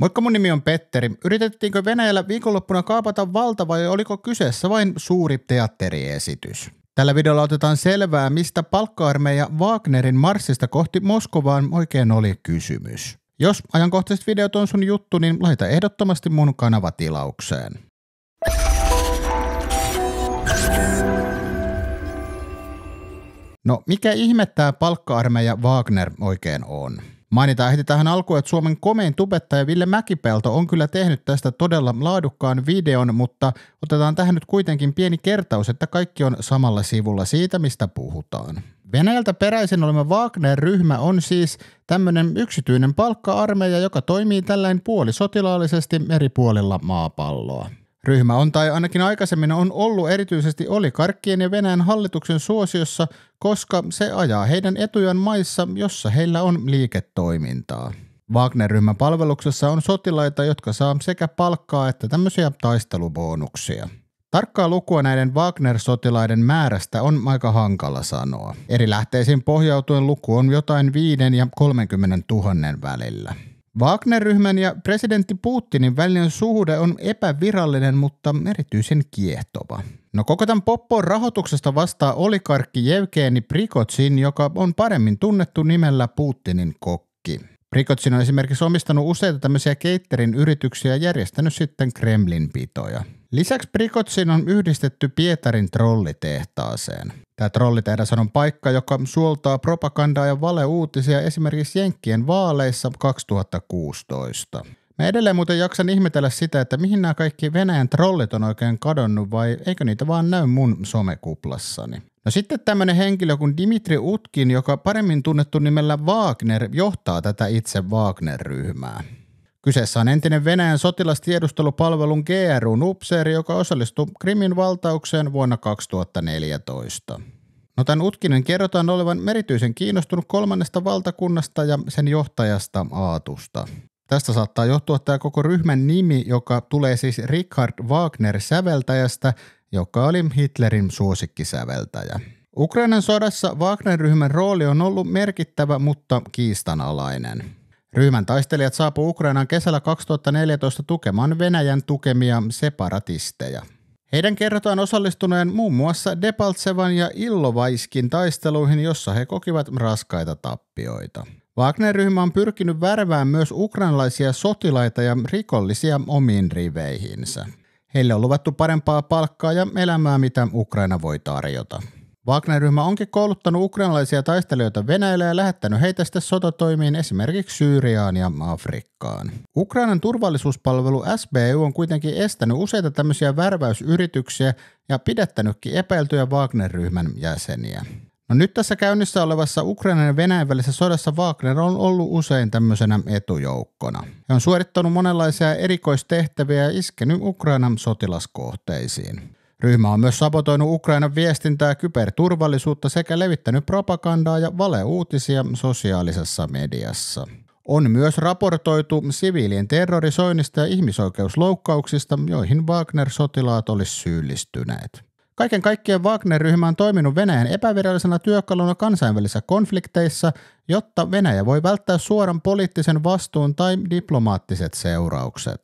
Moikka, mun nimi on Petteri. Yritettiinkö Venäjällä viikonloppuna kaapata valta vai oliko kyseessä vain suuri teatteriesitys? Tällä videolla otetaan selvää, mistä palkka-armeija Wagnerin marssista kohti Moskovaan oikein oli kysymys. Jos ajankohtaiset videot on sun juttu, niin laita ehdottomasti mun kanavatilaukseen. No, mikä ihmettää palkka-armeija Wagner oikein on? Mainitaan heti tähän alkuun, että Suomen komein tubettaja Ville Mäkipelto on kyllä tehnyt tästä todella laadukkaan videon, mutta otetaan tähän nyt kuitenkin pieni kertaus, että kaikki on samalla sivulla siitä, mistä puhutaan. Venäjältä peräisin oleva Wagner-ryhmä on siis tämmöinen yksityinen palkka-armeija, joka toimii tällainen puolisotilaallisesti eri puolilla maapalloa. Ryhmä on tai ainakin aikaisemmin on ollut erityisesti olikarkkien ja Venäjän hallituksen suosiossa, koska se ajaa heidän etujaan maissa, jossa heillä on liiketoimintaa. Wagner-ryhmän palveluksessa on sotilaita, jotka saa sekä palkkaa että tämmöisiä taistelubonuksia. Tarkkaa lukua näiden Wagner-sotilaiden määrästä on aika hankala sanoa. Eri lähteisiin pohjautuen luku on jotain 5 ja 30 000 välillä. Wagner-ryhmän ja presidentti Putinin välinen suhde on epävirallinen, mutta erityisen kiehtova. No koko tämän poppon rahoituksesta vastaa olikarkki Jevgeni Prikotsin, joka on paremmin tunnettu nimellä Putinin kokki. Prigozhin on esimerkiksi omistanut useita tämmöisiä keitterin yrityksiä ja järjestänyt sitten Kremlin-pitoja. Lisäksi Prikotsin on yhdistetty Pietarin trollitehtaaseen. Tämä trollitehdas on paikka, joka suoltaa propagandaa ja valeuutisia esimerkiksi Jenkkien vaaleissa 2016. Mä edelleen muuten jaksan ihmetellä sitä, että mihin nämä kaikki Venäjän trollit on oikein kadonnut vai eikö niitä vaan näy mun somekuplassani. No sitten tämmöinen henkilö kuin Dimitri Utkin, joka paremmin tunnettu nimellä Wagner, johtaa tätä itse Wagner-ryhmää. Kyseessä on entinen Venäjän sotilastiedustelupalvelun GRU nupseeri joka osallistui Krimin valtaukseen vuonna 2014. No tämän Utkinen kerrotaan olevan erityisen kiinnostunut kolmannesta valtakunnasta ja sen johtajasta Aatusta. Tästä saattaa johtua tämä koko ryhmän nimi, joka tulee siis Richard Wagner-säveltäjästä, joka oli Hitlerin suosikkisäveltäjä. Ukrainan sodassa Wagner-ryhmän rooli on ollut merkittävä, mutta kiistanalainen. Ryhmän taistelijat saapu Ukrainaan kesällä 2014 tukemaan Venäjän tukemia separatisteja. Heidän kerrotaan osallistuneen muun muassa Depaltsevan ja Illovaiskin taisteluihin, jossa he kokivat raskaita tappioita. Wagner-ryhmä on pyrkinyt värvään myös ukrainalaisia sotilaita ja rikollisia omiin riveihinsä. Heille on luvattu parempaa palkkaa ja elämää, mitä Ukraina voi tarjota. Wagner-ryhmä onkin kouluttanut ukrainalaisia taistelijoita Venäjällä ja lähettänyt heitä sitten sotatoimiin esimerkiksi Syyriaan ja Afrikkaan. Ukrainan turvallisuuspalvelu SBU on kuitenkin estänyt useita tämmöisiä värväysyrityksiä ja pidättänytkin epäiltyjä Wagner-ryhmän jäseniä. No nyt tässä käynnissä olevassa Ukrainan ja Venäjän välisessä sodassa Wagner on ollut usein tämmöisenä etujoukkona. Hän on suorittanut monenlaisia erikoistehtäviä ja iskenyt Ukrainan sotilaskohteisiin. Ryhmä on myös sabotoinut Ukrainan viestintää, kyberturvallisuutta sekä levittänyt propagandaa ja valeuutisia sosiaalisessa mediassa. On myös raportoitu siviilien terrorisoinnista ja ihmisoikeusloukkauksista, joihin Wagner-sotilaat olisivat syyllistyneet. Kaiken kaikkiaan Wagner-ryhmä on toiminut Venäjän epävirallisena työkaluna kansainvälisissä konflikteissa, jotta Venäjä voi välttää suoran poliittisen vastuun tai diplomaattiset seuraukset.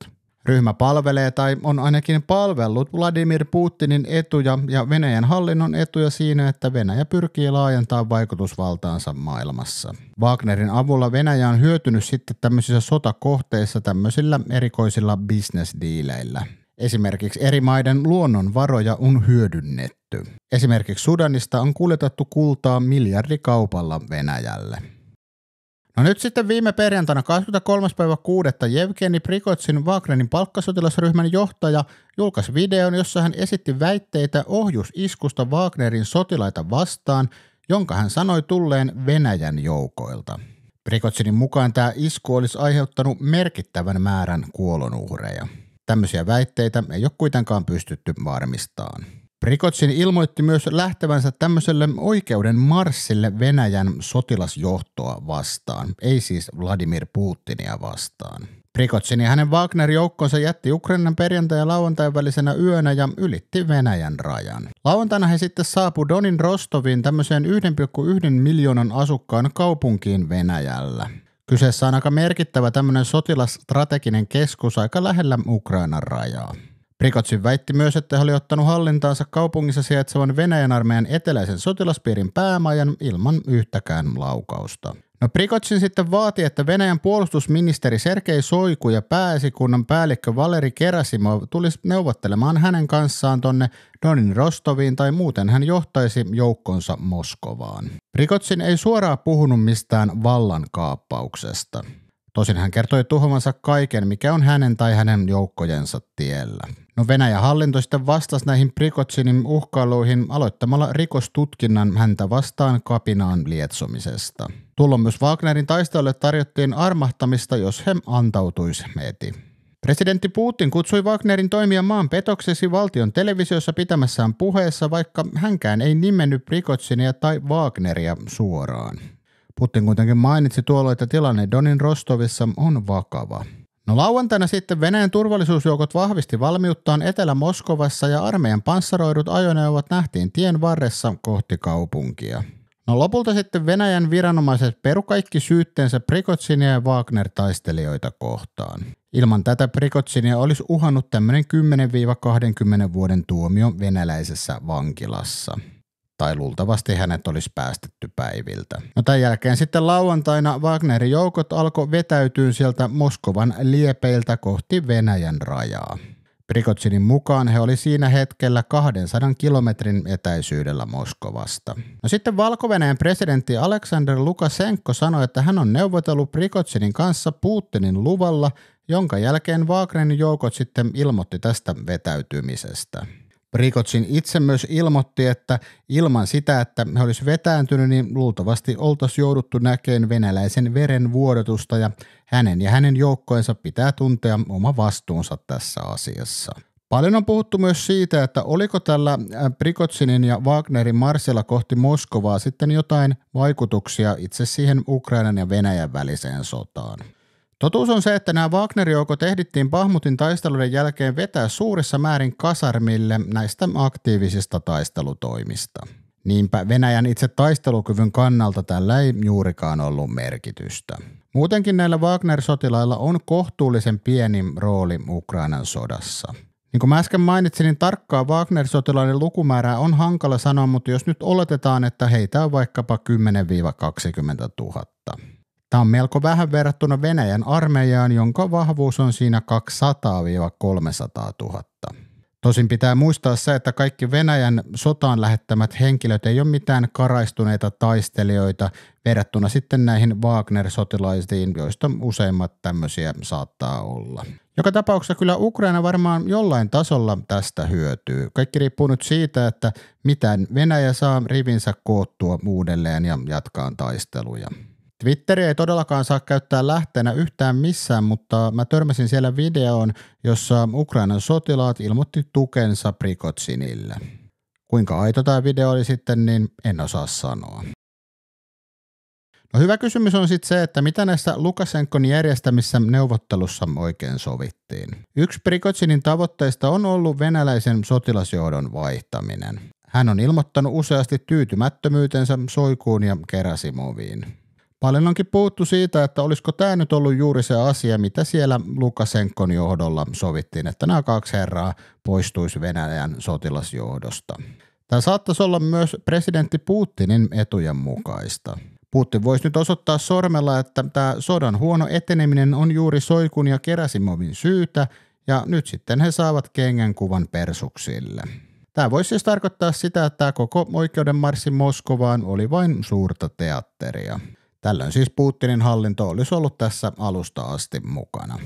Ryhmä palvelee tai on ainakin palvellut Vladimir Putinin etuja ja Venäjän hallinnon etuja siinä, että Venäjä pyrkii laajentamaan vaikutusvaltaansa maailmassa. Wagnerin avulla Venäjä on hyötynyt sitten tämmöisissä sotakohteissa tämmöisillä erikoisilla bisnesdiileillä. Esimerkiksi eri maiden luonnonvaroja on hyödynnetty. Esimerkiksi Sudanista on kuljetettu kultaa miljardikaupalla Venäjälle. No nyt sitten viime perjantaina 23.6. Jevgeni Prikotsin Wagnerin palkkasotilasryhmän johtaja julkaisi videon, jossa hän esitti väitteitä ohjusiskusta Wagnerin sotilaita vastaan, jonka hän sanoi tulleen Venäjän joukoilta. Prikotsinin mukaan tämä isku olisi aiheuttanut merkittävän määrän kuolonuhreja. Tämmöisiä väitteitä ei ole kuitenkaan pystytty varmistamaan. Prikotsin ilmoitti myös lähtevänsä tämmöiselle oikeuden marssille Venäjän sotilasjohtoa vastaan, ei siis Vladimir Putinia vastaan. Prikotsin ja hänen Wagner-joukkonsa jätti Ukrainan perjantai- ja lauantain välisenä yönä ja ylitti Venäjän rajan. Lauantaina he sitten saapu Donin Rostoviin tämmöiseen 1,1 miljoonan asukkaan kaupunkiin Venäjällä. Kyseessä on aika merkittävä tämmöinen sotilastrateginen keskus aika lähellä Ukrainan rajaa. Prikotsin väitti myös, että hän oli ottanut hallintaansa kaupungissa sijaitsevan Venäjän armeijan eteläisen sotilaspiirin päämajan ilman yhtäkään laukausta. No Prigotsin sitten vaati, että Venäjän puolustusministeri Sergei Soiku ja pääesikunnan päällikkö Valeri Kerasimov tulisi neuvottelemaan hänen kanssaan tonne Donin Rostoviin tai muuten hän johtaisi joukkonsa Moskovaan. Prigotsin ei suoraan puhunut mistään vallankaappauksesta. Tosin hän kertoi tuhovansa kaiken, mikä on hänen tai hänen joukkojensa tiellä. No Venäjä hallinto sitten vastasi näihin Prikotsinin uhkailuihin aloittamalla rikostutkinnan häntä vastaan kapinaan lietsomisesta. Tullon myös Wagnerin taistoille tarjottiin armahtamista, jos he antautuisi meti. Presidentti Putin kutsui Wagnerin toimia maan petokseksi valtion televisiossa pitämässään puheessa, vaikka hänkään ei nimennyt Prikotsinia tai Wagneria suoraan. Putin kuitenkin mainitsi tuolloin, että tilanne Donin Rostovissa on vakava. No lauantaina sitten Venäjän turvallisuusjoukot vahvisti valmiuttaan Etelä-Moskovassa ja armeijan panssaroidut ajoneuvot nähtiin tien varressa kohti kaupunkia. No lopulta sitten Venäjän viranomaiset peru kaikki syytteensä Prikotsinia ja Wagner-taistelijoita kohtaan. Ilman tätä Prikotsinia olisi uhannut tämmöinen 10-20 vuoden tuomio venäläisessä vankilassa tai luultavasti hänet olisi päästetty päiviltä. No tämän jälkeen sitten lauantaina Wagnerin joukot alkoi vetäytyä sieltä Moskovan liepeiltä kohti Venäjän rajaa. Prikotsinin mukaan he oli siinä hetkellä 200 kilometrin etäisyydellä Moskovasta. No sitten valko presidentti Aleksander Lukasenko sanoi, että hän on neuvotellut Prikotsinin kanssa Putinin luvalla, jonka jälkeen Wagnerin joukot sitten ilmoitti tästä vetäytymisestä. Prikotsin itse myös ilmoitti, että ilman sitä, että he olisi vetääntynyt, niin luultavasti oltaisiin jouduttu näkeen venäläisen veren vuodotusta ja hänen ja hänen joukkoensa pitää tuntea oma vastuunsa tässä asiassa. Paljon on puhuttu myös siitä, että oliko tällä äh, Prikotsinin ja Wagnerin marssilla kohti Moskovaa sitten jotain vaikutuksia itse siihen Ukrainan ja Venäjän väliseen sotaan. Totuus on se, että nämä Wagner-joukot ehdittiin Bahmutin taisteluiden jälkeen vetää suurissa määrin kasarmille näistä aktiivisista taistelutoimista. Niinpä Venäjän itse taistelukyvyn kannalta tällä ei juurikaan ollut merkitystä. Muutenkin näillä Wagner-sotilailla on kohtuullisen pieni rooli Ukrainan sodassa. Niin kuin mä äsken mainitsin, niin tarkkaa Wagner-sotilaiden lukumäärää on hankala sanoa, mutta jos nyt oletetaan, että heitä on vaikkapa 10-20 000. Tämä on melko vähän verrattuna Venäjän armeijaan, jonka vahvuus on siinä 200-300 000. Tosin pitää muistaa se, että kaikki Venäjän sotaan lähettämät henkilöt ei ole mitään karaistuneita taistelijoita verrattuna sitten näihin Wagner-sotilaisiin, joista useimmat tämmöisiä saattaa olla. Joka tapauksessa kyllä Ukraina varmaan jollain tasolla tästä hyötyy. Kaikki riippuu nyt siitä, että miten Venäjä saa rivinsä koottua uudelleen ja jatkaa taisteluja. Twitteri ei todellakaan saa käyttää lähteenä yhtään missään, mutta mä törmäsin siellä videoon, jossa Ukrainan sotilaat ilmoitti tukensa Prikotsinille. Kuinka aito tämä video oli sitten, niin en osaa sanoa. No hyvä kysymys on sitten se, että mitä näissä Lukasenkon järjestämissä neuvottelussa oikein sovittiin. Yksi Prikotsinin tavoitteista on ollut venäläisen sotilasjohdon vaihtaminen. Hän on ilmoittanut useasti tyytymättömyytensä Soikuun ja Kerasimoviin. Paljon onkin puhuttu siitä, että olisiko tämä nyt ollut juuri se asia, mitä siellä Lukasenkon johdolla sovittiin, että nämä kaksi herraa poistuisi Venäjän sotilasjohdosta. Tämä saattaisi olla myös presidentti Putinin etujen mukaista. Putin voisi nyt osoittaa sormella, että tämä sodan huono eteneminen on juuri Soikun ja Keräsimovin syytä, ja nyt sitten he saavat kengän kuvan persuksille. Tämä voisi siis tarkoittaa sitä, että tämä koko oikeuden marssi Moskovaan oli vain suurta teatteria. Tällöin siis Putinin hallinto olisi ollut tässä alusta asti mukana.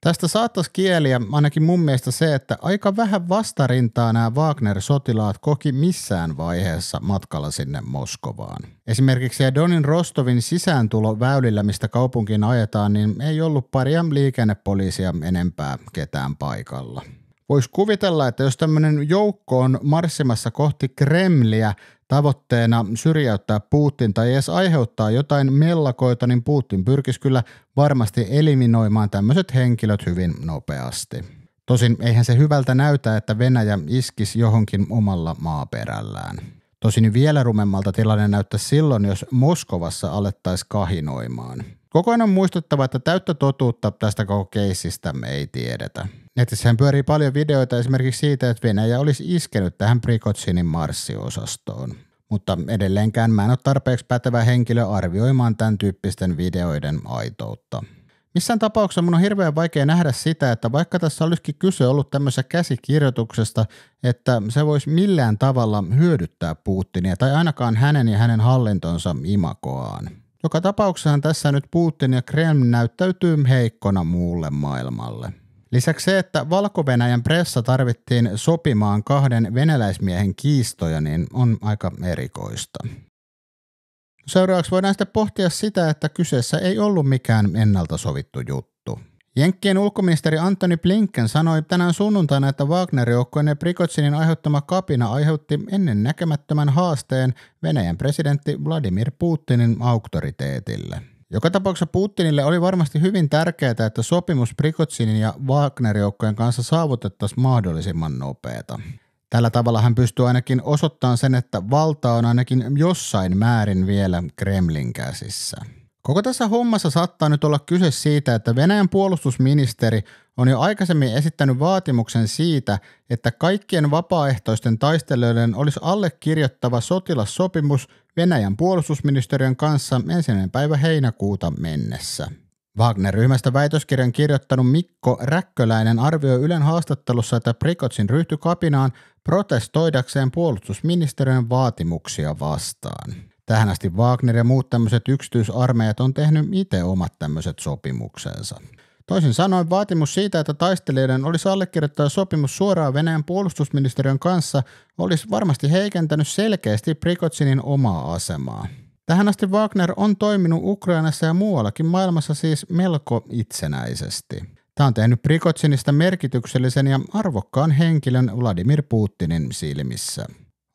Tästä saattaisi kieliä ainakin mun mielestä se, että aika vähän vastarintaa nämä Wagner-sotilaat koki missään vaiheessa matkalla sinne Moskovaan. Esimerkiksi Donin Rostovin sisääntulo väylillä, mistä kaupunkiin ajetaan, niin ei ollut paria liikennepoliisia enempää ketään paikalla. Voisi kuvitella, että jos tämmöinen joukko on marssimassa kohti Kremliä, tavoitteena syrjäyttää Putin tai edes aiheuttaa jotain mellakoita, niin Putin pyrkisi kyllä varmasti eliminoimaan tämmöiset henkilöt hyvin nopeasti. Tosin eihän se hyvältä näytä, että Venäjä iskisi johonkin omalla maaperällään. Tosin vielä rumemmalta tilanne näyttäisi silloin, jos Moskovassa alettaisiin kahinoimaan. Koko ajan on muistuttava, että täyttä totuutta tästä koko keisistä me ei tiedetä. Netissähän pyörii paljon videoita esimerkiksi siitä, että Venäjä olisi iskenyt tähän Prikotsinin marssiosastoon. Mutta edelleenkään mä en ole tarpeeksi pätevä henkilö arvioimaan tämän tyyppisten videoiden aitoutta. Missään tapauksessa mun on hirveän vaikea nähdä sitä, että vaikka tässä olisikin kyse ollut tämmöisestä käsikirjoituksesta, että se voisi millään tavalla hyödyttää Putinia tai ainakaan hänen ja hänen hallintonsa imakoaan. Joka tapauksessa tässä nyt Putin ja Kreml näyttäytyy heikkona muulle maailmalle. Lisäksi se, että valko pressa tarvittiin sopimaan kahden venäläismiehen kiistoja, niin on aika erikoista. Seuraavaksi voidaan sitten pohtia sitä, että kyseessä ei ollut mikään ennalta sovittu juttu. Jenkkien ulkoministeri Antony Blinken sanoi tänään sunnuntaina, että Wagner-joukkojen ja Prikotsinin aiheuttama kapina aiheutti ennen näkemättömän haasteen Venäjän presidentti Vladimir Putinin auktoriteetille. Joka tapauksessa Putinille oli varmasti hyvin tärkeää, että sopimus Prikotsinin ja Wagner-joukkojen kanssa saavutettaisiin mahdollisimman nopeata. Tällä tavalla hän pystyy ainakin osoittamaan sen, että valta on ainakin jossain määrin vielä Kremlin käsissä. Koko tässä hommassa saattaa nyt olla kyse siitä, että Venäjän puolustusministeri on jo aikaisemmin esittänyt vaatimuksen siitä, että kaikkien vapaaehtoisten taistelijoiden olisi allekirjoittava sotilassopimus Venäjän puolustusministeriön kanssa ensimmäinen päivä heinäkuuta mennessä. Wagner-ryhmästä väitöskirjan kirjoittanut Mikko Räkköläinen arvioi Ylen haastattelussa, että Prikotsin ryhtyi kapinaan protestoidakseen puolustusministeriön vaatimuksia vastaan. Tähän asti Wagner ja muut tämmöiset yksityisarmeijat on tehnyt itse omat tämmöiset sopimuksensa. Toisin sanoen vaatimus siitä, että taistelijoiden olisi allekirjoittaa sopimus suoraan Venäjän puolustusministeriön kanssa, olisi varmasti heikentänyt selkeästi Prikotsinin omaa asemaa. Tähän asti Wagner on toiminut Ukrainassa ja muuallakin maailmassa siis melko itsenäisesti. Tämä on tehnyt Prikotsinista merkityksellisen ja arvokkaan henkilön Vladimir Putinin silmissä.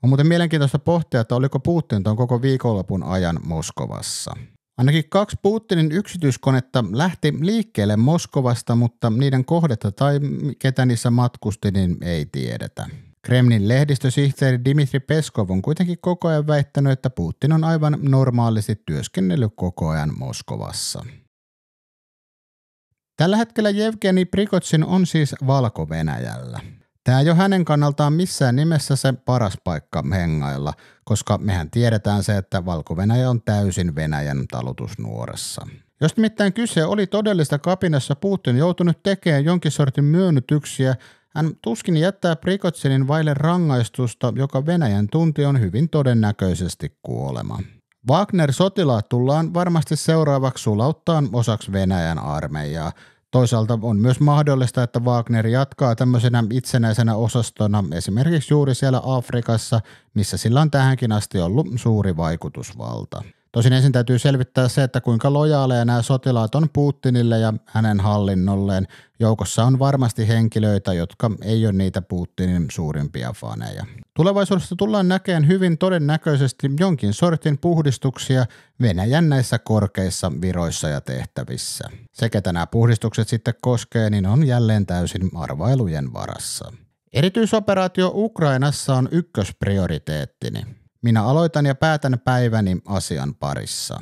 On muuten mielenkiintoista pohtia, että oliko Putin tuon koko viikonlopun ajan Moskovassa. Ainakin kaksi Putinin yksityiskonetta lähti liikkeelle Moskovasta, mutta niiden kohdetta tai ketä niissä matkusti, niin ei tiedetä. Kremlin lehdistösihteeri Dimitri Peskov on kuitenkin koko ajan väittänyt, että Putin on aivan normaalisti työskennellyt koko ajan Moskovassa. Tällä hetkellä Jevgeni Prikotsin on siis Valko-Venäjällä. Tämä ei ole hänen kannaltaan missään nimessä se paras paikka hengailla, koska mehän tiedetään se, että valko on täysin Venäjän talutusnuoressa. Jos nimittäin kyse oli todellista kapinassa Putin joutunut tekemään jonkin sortin myönnytyksiä, hän tuskin jättää Prikotsinin vaille rangaistusta, joka Venäjän tunti on hyvin todennäköisesti kuolema. Wagner-sotilaat tullaan varmasti seuraavaksi sulauttaan osaksi Venäjän armeijaa – Toisaalta on myös mahdollista, että Wagner jatkaa tämmöisenä itsenäisenä osastona esimerkiksi juuri siellä Afrikassa, missä sillä on tähänkin asti ollut suuri vaikutusvalta. Tosin ensin täytyy selvittää se, että kuinka lojaaleja nämä sotilaat on Putinille ja hänen hallinnolleen. Joukossa on varmasti henkilöitä, jotka ei ole niitä Putinin suurimpia faneja. Tulevaisuudessa tullaan näkemään hyvin todennäköisesti jonkin sortin puhdistuksia Venäjän näissä korkeissa viroissa ja tehtävissä. Sekä tänä puhdistukset sitten koskee, niin on jälleen täysin arvailujen varassa. Erityisoperaatio Ukrainassa on ykkösprioriteettini. Minä aloitan ja päätän päiväni asian parissa.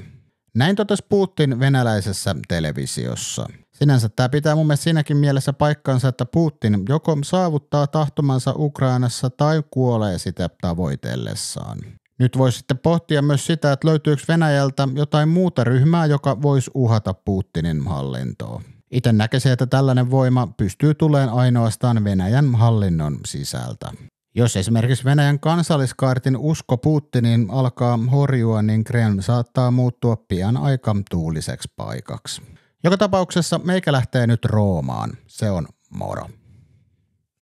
Näin totesi Putin venäläisessä televisiossa. Sinänsä tämä pitää mun mielestä siinäkin mielessä paikkansa, että Putin joko saavuttaa tahtomansa Ukrainassa tai kuolee sitä tavoitellessaan. Nyt voisi sitten pohtia myös sitä, että löytyykö Venäjältä jotain muuta ryhmää, joka voisi uhata Putinin hallintoa. Itse näkisin, että tällainen voima pystyy tuleen ainoastaan Venäjän hallinnon sisältä. Jos esimerkiksi Venäjän kansalliskaartin usko Putinin alkaa horjua, niin Kreml saattaa muuttua pian aika tuuliseksi paikaksi. Joka tapauksessa meikä lähtee nyt Roomaan. Se on moro.